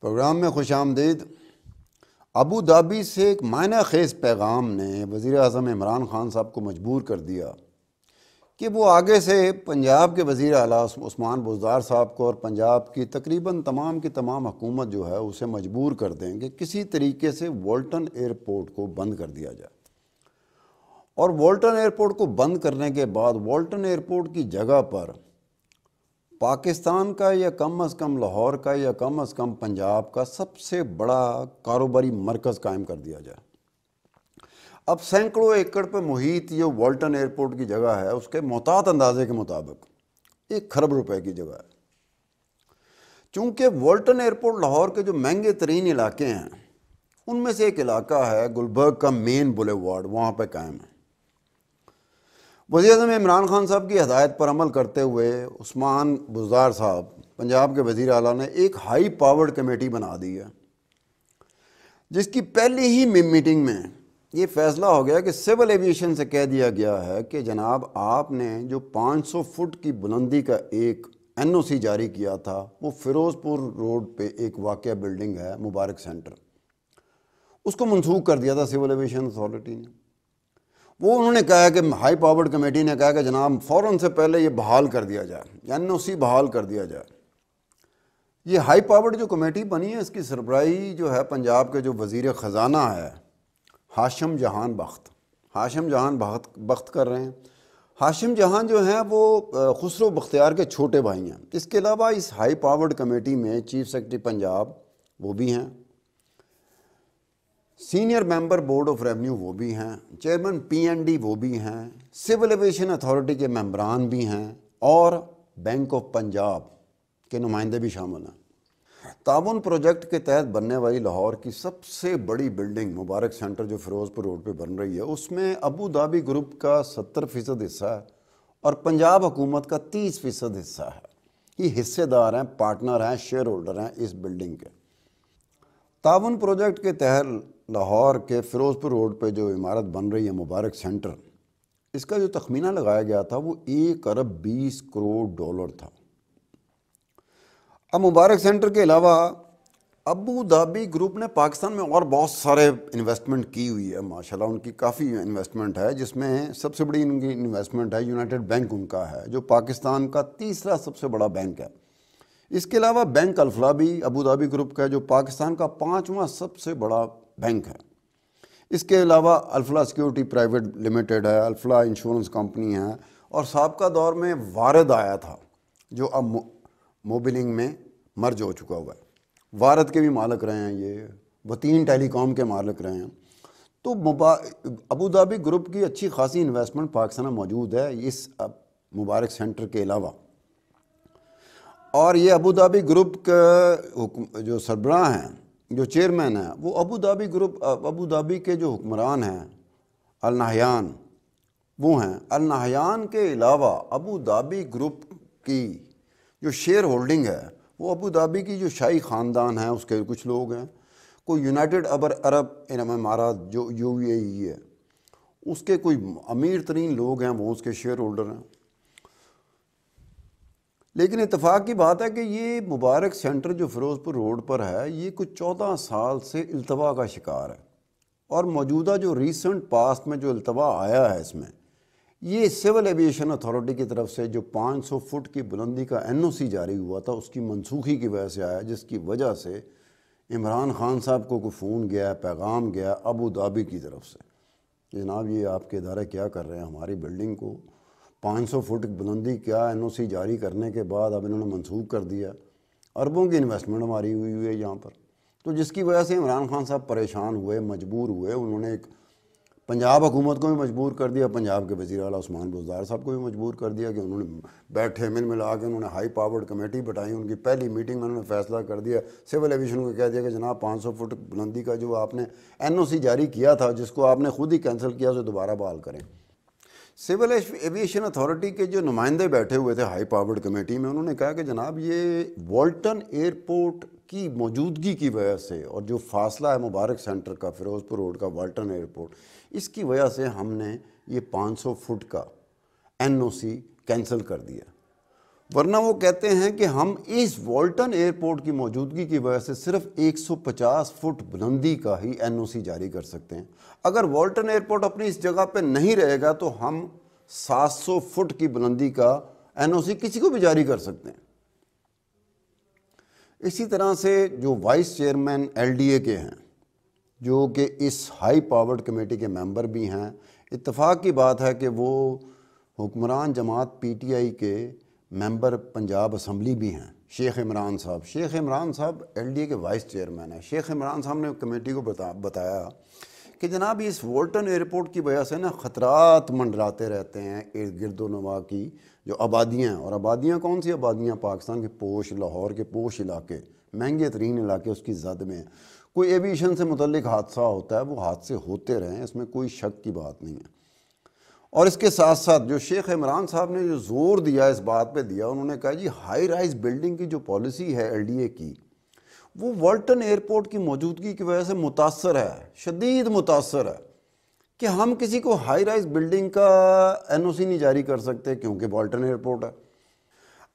programme में खुश आमदीद अबू धाबी से एक मायना खेज पैगाम ने वज़ी अजम इमरान ख़ान साहब को मजबूर कर दिया कि वो आगे से पंजाब के वज़ी अलास्मान बुजार साहब को और पंजाब की तकरीबन तमाम की तमाम हुकूमत जो है उसे मजबूर कर दें कि किसी तरीके से वॉल्टन एयरपोर्ट को बंद कर दिया जाए और वॉल्टन एयरपोर्ट को बंद करने के बाद वॉल्टन एयरपोर्ट की जगह पर पाकिस्तान का या कम अज़ कम लाहौर का या कम अज़ कम पंजाब का सबसे बड़ा कारोबारी मरकज़ कायम कर दिया जाए अब सैकड़ों एकड़ पर मुहित ये वाल्टन एयरपोर्ट की जगह है उसके मोहतात अंदाजे के मुताबिक एक खरब रुपए की जगह है चूँकि वाल्टन एयरपोर्ट लाहौर के जो महंगे तरीन इलाके हैं उनमें से एक इलाका है गुलबर्ग का मेन बुलेवार्ड वहाँ पर कायम है वजी अजम इमरान खान साहब की हदायत पर अमल करते हुए उस्मान बुजार साहब पंजाब के वज़ी अला ने एक हाई पावर्ड कमेटी बना दी है जिसकी पहली ही मीटिंग में ये फैसला हो गया कि सिविल एविएशन से कह दिया गया है कि जनाब आपने जो 500 फुट की बुलंदी का एक एनओसी जारी किया था वो फ़िरोज़पुर रोड पे एक वाक़ बिल्डिंग है मुबारक सेंटर उसको मनसूख कर दिया था सिविल एविएशन अथॉरिटी ने वो उन्होंने कहा कि हाई पावर्ड कमेटी ने कहा कि जनाब फ़ौर से पहले ये बहाल कर दिया जाए एन ओ सी बहाल कर दिया जाए ये हाई पावर्ड जो कमेटी बनी है इसकी सरबराही जो है पंजाब के जो वज़ी ख़जाना है हाशम जहान बख्त हाशम जहान बख्त बख्त कर रहे हैं हाशिम जहाँ जो हैं वो खुसरो बख्तियार के छोटे भाई हैं इसके अलावा इस हाई पावर्ड कमेटी में चीफ सेक्रेटरी पंजाब वो भी हैं senior member board of revenue वो भी हैं चेयरमैन पीएनडी वो भी हैं सिविल एविएशन अथॉरिटी के मेंबरान भी हैं और बैंक ऑफ पंजाब के नुमाइंदे भी शामिल हैं ताउन प्रोजेक्ट के तहत बनने वाली लाहौर की सबसे बड़ी बिल्डिंग मुबारक सेंटर जो फिरोजपुर रोड पर बन रही है उसमें अबू धाबी ग्रुप का सत्तर फ़ीसद हिस्सा है और पंजाब हुकूमत का तीस फ़ीसद हिस्सा है ये हिस्सेदार हैं पार्टनर हैं शेयर होल्डर हैं इस बिल्डिंग के ताउन प्रोजेक्ट के तहत लाहौर के फ़िरोज़पुर रोड पे जो इमारत बन रही है मुबारक सेंटर इसका जो तखमीना लगाया गया था वो एक अरब बीस करोड़ डॉलर था अब मुबारक सेंटर के अलावा अबू धाबी ग्रुप ने पाकिस्तान में और बहुत सारे इन्वेस्टमेंट की हुई है माशाल्लाह उनकी काफ़ी इन्वेस्टमेंट है जिसमें सबसे बड़ी उनकी इन्वेस्टमेंट है यूनाइटेड बैंक उनका है जो पाकिस्तान का तीसरा सबसे बड़ा बैंक है इसके अलावा बैंक अल्फला भी अबू धाबी ग्रुप का है जो पाकिस्तान का पाँचवा सबसे बड़ा बैंक है इसके अलावा अल्फला सिक्योरिटी प्राइवेट लिमिटेड है अल्फला इंश्योरेंस कंपनी है और सबका दौर में वारद आया था जो अब मोबिलिंग में मर्ज हो चुका हुआ है वारद के भी मालिक रहे हैं ये वतीन टेलीकॉम के मालिक रहे हैं तो अबू धाबी ग्रुप की अच्छी खासी इन्वेस्टमेंट पाकिस्तान में मौजूद है इस मुबारक सेंटर के अलावा और ये अबू धाबी ग्रुप के जो सरबराह हैं जो चेयरमैन है वो Abu Dhabi group Abu Dhabi के जो हुक्मरान हैं अलनाहयान वो हैं अलनाहयान के अलावा अबू धाबी ग्रुप की जो शेयर होल्डिंग है वो अबू धाबी की जो शाही ख़ानदान है उसके कुछ लोग हैं कोई यूनाइटेड अबर अरब महाराज जो यू ए है उसके कोई अमीर तरीन लोग हैं वो उसके शेयर होल्डर हैं लेकिन इतफ़ाक़ की बात है कि ये मुबारक सेंटर जो फ़िरोज़पुर रोड पर है ये कुछ चौदह साल से अल्तवा का शिकार है और मौजूदा जो रिसेंट पास्ट में जो अल्तवा आया है इसमें ये सिविल एविएशन अथॉरिटी की तरफ से जो 500 फुट की बुलंदी का एनओसी जारी हुआ था उसकी मनसूखी की वजह से आया जिसकी वजह से इमरान खान साहब को कोई फ़ोन गया पैगाम गया अबू धाबी की तरफ से कि जनाब ये आपके इदारे क्या कर रहे हैं हमारी बिल्डिंग को 500 फुट बुलंदी क्या एन ओ सी जारी करने के बाद अब इन्होंने मनसूख कर दिया अरबों की इन्वेस्टमेंट हमारी हुई हुई है यहाँ पर तो जिसकी वजह से इमरान खान साहब परेशान हुए मजबूर हुए उन्होंने एक पंजाब हुकूमत को भी मजबूर कर दिया पंजाब के वजी अला उस्मान बुजदार साहब को भी मजबूर कर दिया कि उन्होंने बैठे मिल मिला के उन्होंने हाई पावर्ड कमेटी बटाई उनकी पहली मीटिंग में उन्होंने फैसला कर दिया सिविल एविएशन को कह दिया कि जनाब 500 फुट बुलंदी का जो आपने एनओसी जारी किया था जिसको आपने खुद ही कैंसिल किया उसे दोबारा बहाल करें सिविल एविएशन अथॉरिटी के जो नुमाइंदे बैठे हुए थे हाई पावर्ड कमेटी में उन्होंने कहा कि जनाब ये वॉल्टन एयरपोर्ट की मौजूदगी की वजह से और जो फासला है मुबारक सेंटर का फिरोजपुर रोड का वाल्टन एयरपोर्ट इसकी वजह से हमने ये 500 फुट का एनओसी कैंसिल कर दिया वरना वो कहते हैं कि हम इस वॉल्टन एयरपोर्ट की मौजूदगी की वजह से सिर्फ 150 फुट बुलंदी का ही एनओसी जारी कर सकते हैं अगर वॉल्टन एयरपोर्ट अपनी इस जगह पर नहीं रहेगा तो हम 700 फुट की बुलंदी का एनओसी किसी को भी जारी कर सकते हैं इसी तरह से जो वाइस चेयरमैन एलडीए के हैं जो कि इस हाई पावर्ड कमेटी के मेम्बर भी हैं इतफाक़ की बात है कि वो हुक्मरान जमात पी के मेंबर पंजाब असम्बली भी हैं शेख इमरान साहब शेख इमरान साहब एलडीए के वाइस चेयरमैन हैं शेख इमरान साहब ने कमेटी को बता बताया कि जनाब इस वोल्टन एयरपोर्ट की वजह से ना ख़तरात मंडराते रहते हैं इर्द गिर्द नवा की जो आबादियाँ हैं और आबादियाँ कौन सी आबादियाँ पाकिस्तान के पोश लाहौर के पोश इलाके महंगे तरीन इलाके उसकी जद में कोई एविएशन से मुतलिक हादसा होता है वो हादसे होते रहें इसमें कोई शक की बात नहीं है और इसके साथ साथ जो शेख इमरान साहब ने जो ज़ोर दिया इस बात पे दिया उन्होंने कहा जी हाई राइज बिल्डिंग की जो पॉलिसी है एलडीए की वो वर्ल्टन एयरपोर्ट की मौजूदगी की वजह से मुतासर है शदीद मुतासर है कि हम किसी को हाई राइज बिल्डिंग का एन नहीं जारी कर सकते क्योंकि वॉल्टन एयरपोर्ट है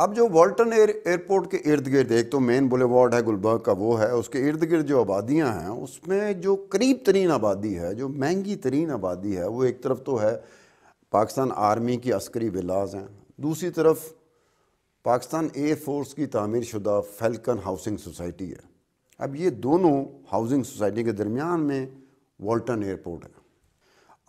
अब जो वॉल्टन एयर एयरपोर्ट के इर्द गिर्द एक तो मेन वार्ड है गुलबर्ग का वो है उसके इर्द गिर्द जो आबादियाँ हैं उसमें जो करीब तरीन आबादी है जो महंगी तरीन आबादी है वो एक तरफ तो है पाकिस्तान आर्मी की अस्करी विलाज हैं दूसरी तरफ पाकिस्तान एयर फोर्स की तमीर शुदा फैल्कन हाउसिंग सोसाइटी है अब ये दोनों हाउसिंग सोसाइटी के दरमियान में वाल्टन एयरपोर्ट है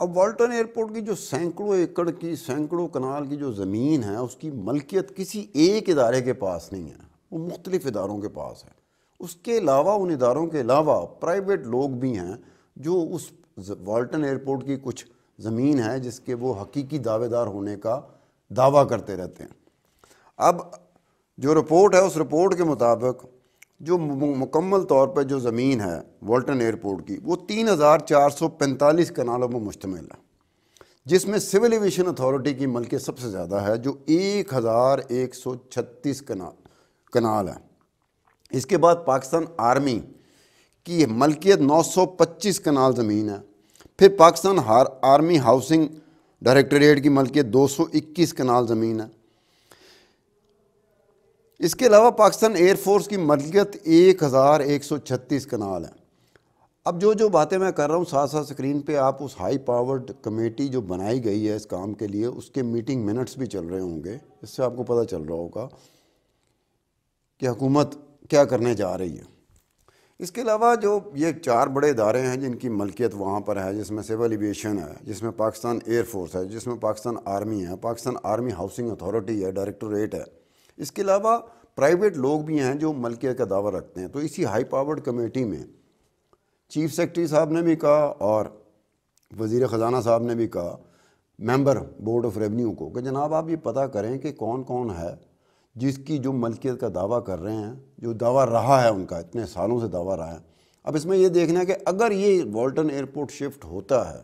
अब वॉल्टन एयरपोर्ट की जो सैकड़ों एकड़ की सैकड़ों कनाल की जो ज़मीन है उसकी मलकियत किसी एक इदारे के पास नहीं है वो मुख्तलिफ़ इदारों के पास है उसके अलावा उन इदारों के अलावा प्राइवेट लोग भी हैं जो उस वाल्टन एयरपोर्ट की कुछ ज़मीन है जिसके वो हकीकी दावेदार होने का दावा करते रहते हैं अब जो रिपोर्ट है उस रिपोर्ट के मुताबिक जो मुकम्मल तौर पर जो ज़मीन है वॉल्टन एयरपोर्ट की वो तीन हज़ार चार सौ पैंतालीस कनालों में मुश्तमिल है जिसमें सिविल एविएशन अथॉरिटी की मलकियत सबसे ज़्यादा है जो एक हज़ार एक सौ छत्तीस कना कनाल है इसके बाद पाकिस्तान आर्मी की मलकियत नौ सौ पच्चीस कनाल ज़मीन है फिर पाकिस्तान हार आर्मी हाउसिंग डायरेक्टोरेट की मलकियत 221 कनाल ज़मीन है इसके अलावा पाकिस्तान एयरफोर्स की मलकियत 1136 कनाल है अब जो जो बातें मैं कर रहा हूँ साथ साथ स्क्रीन पे आप उस हाई पावर्ड कमेटी जो बनाई गई है इस काम के लिए उसके मीटिंग मिनट्स भी चल रहे होंगे इससे आपको पता चल रहा होगा कि हुकूमत क्या करने जा रही है इसके अलावा जो ये चार बड़े इदारे हैं जिनकी मलकियत वहाँ पर है जिसमें सिविल एविएशन है जिसमें पाकिस्तान एयरफोर्स है जिसमें पाकिस्तान आर्मी है पाकिस्तान आर्मी हाउसिंग अथॉरिटी है डायरेक्टोरेट है इसके अलावा प्राइवेट लोग भी हैं जो मलकियत का दावा रखते हैं तो इसी हाई पावर्ड कमेटी में चीफ सेक्रेटरी साहब ने भी कहा और वज़ी ख़जाना साहब ने भी कहा मेंबर बोर्ड ऑफ रेवेन्यू को कि जनाब आप ये पता करें कि कौन कौन है जिसकी जो मलकियत का दावा कर रहे हैं जो दावा रहा है उनका इतने सालों से दावा रहा है अब इसमें यह देखना है कि अगर ये वॉल्टन एयरपोर्ट शिफ्ट होता है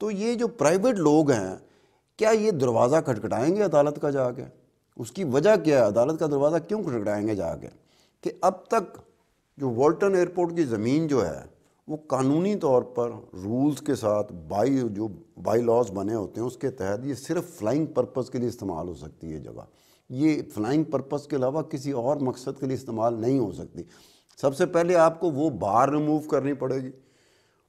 तो ये जो प्राइवेट लोग हैं क्या ये दरवाज़ा खटखटाएंगे अदालत का जाके उसकी वजह क्या है अदालत का दरवाज़ा क्यों खटखटाएंगे जाके कि अब तक जो वॉल्टन एयरपोर्ट की ज़मीन जो है वो कानूनी तौर पर रूल्स के साथ बाई जो बाई लॉज बने होते हैं उसके तहत ये सिर्फ फ्लाइंग पर्पज़ के लिए इस्तेमाल हो सकती है जगह ये फ्लाइंग पर्पस के अलावा किसी और मकसद के लिए इस्तेमाल नहीं हो सकती सबसे पहले आपको वो बार रिमूव करनी पड़ेगी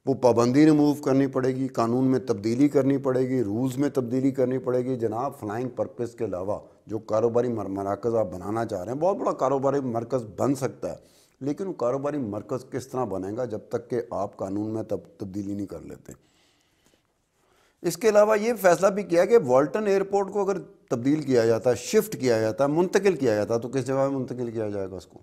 वो पाबंदी रिमूव करनी पड़ेगी कानून में तब्दीली करनी पड़ेगी रूल्स में तब्दीली करनी पड़ेगी जनाब फ्लाइंग पर्पस के अलावा जो कारोबारी मरकज़ आप बनाना चाह रहे हैं बहुत बड़ा कारोबारी मरकज़ बन सकता है लेकिन वो कारोबारी मरकज़ किस तरह बनेगा जब तक कि आप कानून में तब तब्दीली नहीं कर लेते इसके अलावा ये फैसला भी किया कि वॉल्टन एयरपोर्ट को अगर तब्दील किया जाता शिफ्ट किया जाता मुंतकिल किया जाता तो किस जगह में मुंतकिल किया जाएगा उसको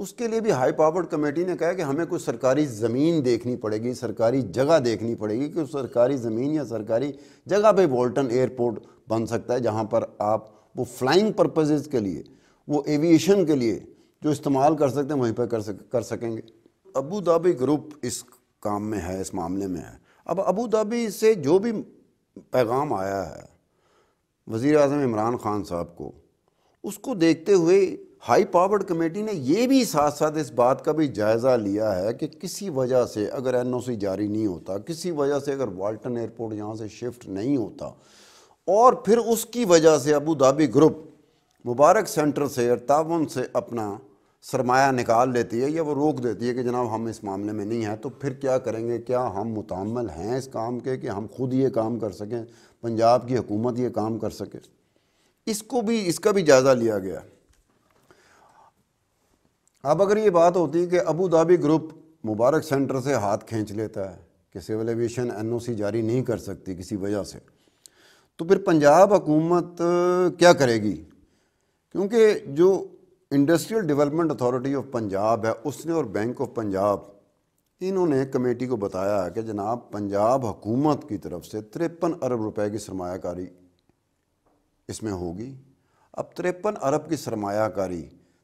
उसके लिए भी हाई पावर्ड कमेटी ने कहा कि हमें कुछ सरकारी ज़मीन देखनी पड़ेगी सरकारी जगह देखनी पड़ेगी कि उस सरकारी ज़मीन या सरकारी जगह पे वॉल्टन एयरपोर्ट बन सकता है जहाँ पर आप वो फ्लाइंग पर्पजेज़ के लिए वो एविएशन के लिए जो इस्तेमाल कर सकते हैं वहीं पर कर सक कर सकेंगे अबू धाबी ग्रुप इस काम में है इस मामले में है अब अबू धाबी से जो भी पैगाम आया है वज़ी अजम इमरान ख़ान साहब को उसको देखते हुए हाई पावर्ड कमेटी ने यह भी साथ साथ इस बात का भी जायज़ा लिया है कि किसी वजह से अगर एन ओ सी जारी नहीं होता किसी वजह से अगर वाल्टन एयरपोर्ट यहाँ से शिफ्ट नहीं होता और फिर उसकी वजह से Abu Dhabi group Mubarak centre से और तावन से अपना सरमाया निकाल लेती है या वो रोक देती है कि जनाब हम इस मामले में नहीं हैं तो फिर क्या करेंगे क्या हम मुतमल हैं इस काम के कि हम खुद ये काम कर सकें पंजाब की हुकूमत ये काम कर सके इसको भी इसका भी जायज़ा लिया गया अब अगर ये बात होती कि Abu Dhabi group Mubarak centre से हाथ खींच लेता है कि सिविल एविएशन सी जारी नहीं कर सकती किसी वजह से तो फिर पंजाब हुकूमत क्या करेगी क्योंकि जो industrial development authority of Punjab है उसने और बैंक ऑफ पंजाब इन्होंने कमेटी को बताया है कि जनाब पंजाब हुकूमत की तरफ से तिरपन अरब रुपए की सरमाकारी इसमें होगी अब तिरपन अरब की सरमाकारी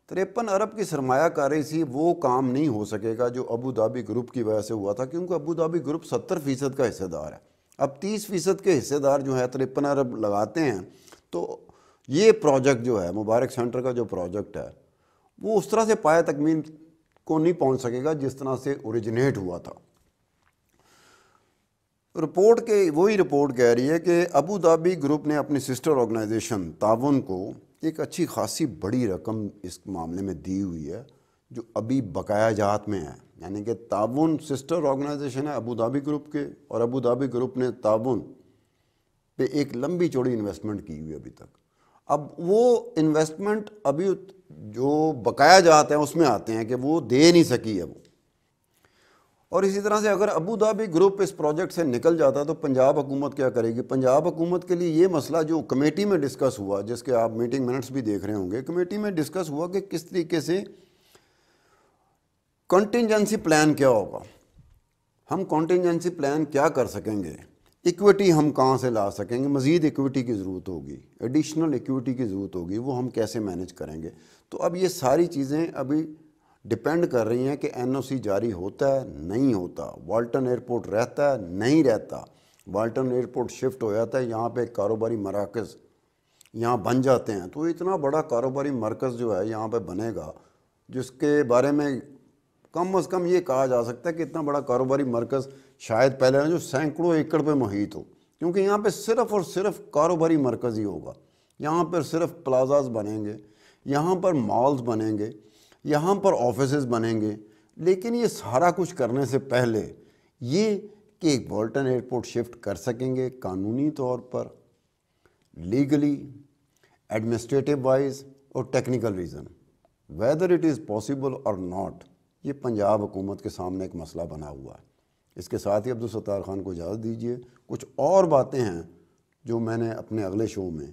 तिरपन अरब की सरमाकारी से वो काम नहीं हो सकेगा जो अबू धाबी ग्रुप की वजह से हुआ था क्योंकि अबू धाबी ग्रुप सत्तर फ़ीसद का हिस्सेदार है अब तीस फ़ीसद के हिस्सेदार जो है तिरपन अरब लगाते हैं तो ये प्रोजेक्ट जो है मुबारक सेंटर का जो प्रोजेक्ट है वो उस तरह से पाया तकमील को नहीं पहुंच सकेगा जिस तरह से ओरिजिनेट हुआ था रिपोर्ट के वही रिपोर्ट कह रही है कि अबू धाबी ग्रुप ने अपनी सिस्टर ऑर्गेनाइजेशन तावन को एक अच्छी खासी बड़ी रकम इस मामले में दी हुई है जो अभी बकाया जात में है यानी कि ताउन सिस्टर ऑर्गेनाइजेशन है अबू धाबी ग्रुप के और अबू धाबी ग्रुप ने ताउन पे एक लंबी चौड़ी इन्वेस्टमेंट की हुई अभी तक अब वो इन्वेस्टमेंट अभी जो बकाया जाते हैं उसमें आते हैं कि वो दे नहीं सकी है वो और इसी तरह से अगर अबू धाबी ग्रुप इस प्रोजेक्ट से निकल जाता तो पंजाब हुकूमत क्या करेगी पंजाब हुकूमत के लिए ये मसला जो कमेटी में डिस्कस हुआ जिसके आप मीटिंग मिनट्स भी देख रहे होंगे कमेटी में डिस्कस हुआ कि किस तरीके से कॉन्टीजेंसी प्लान क्या होगा हम कॉन्टिजेंसी प्लान क्या कर सकेंगे इक्विटी हम कहाँ से ला सकेंगे मज़ीद इक्विटी की ज़रूरत होगी एडिशनल इक्विटी की ज़रूरत होगी वो हम कैसे मैनेज करेंगे तो अब ये सारी चीज़ें अभी डिपेंड कर रही हैं कि एनओसी जारी होता है नहीं होता वाल्टन एयरपोर्ट रहता है नहीं रहता वाल्टन एयरपोर्ट शिफ्ट हो जाता है यहाँ पर कारोबारी मराकज़ यहाँ बन जाते हैं तो इतना बड़ा कारोबारी मरकज़ जो है यहाँ पर बनेगा जिसके बारे में कम अज़ कम ये कहा जा सकता है कि इतना बड़ा कारोबारी मरकज़ शायद पहले ना जो सैकड़ों एकड़ पर मुहित हो क्योंकि यहाँ पर सिर्फ और सिर्फ कारोबारी मरकज़ ही होगा यहाँ पर सिर्फ प्लाजाज बनेंगे यहाँ पर मॉल्स बनेंगे यहाँ पर ऑफिस बनेंगे लेकिन ये सारा कुछ करने से पहले ये कि एक बॉल्टन एयरपोर्ट शिफ्ट कर सकेंगे कानूनी तौर पर लीगली एडमिनिस्ट्रेटिव वाइज और technical reason whether it is possible और नॉट ये पंजाब हुकूमत के सामने एक मसला बना हुआ है इसके साथ ही अब्दुलसत्तार ख़ान को इजाज़त दीजिए कुछ और बातें हैं जो मैंने अपने अगले शो में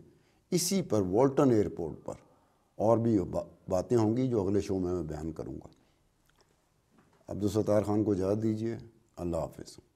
इसी पर वॉल्टन एयरपोर्ट पर और भी बा, बातें होंगी जो अगले शो में मैं बयान करूँगा अब्दुलसत्तार ख़ान को इजाज़त दीजिए अल्लाह हाफिज़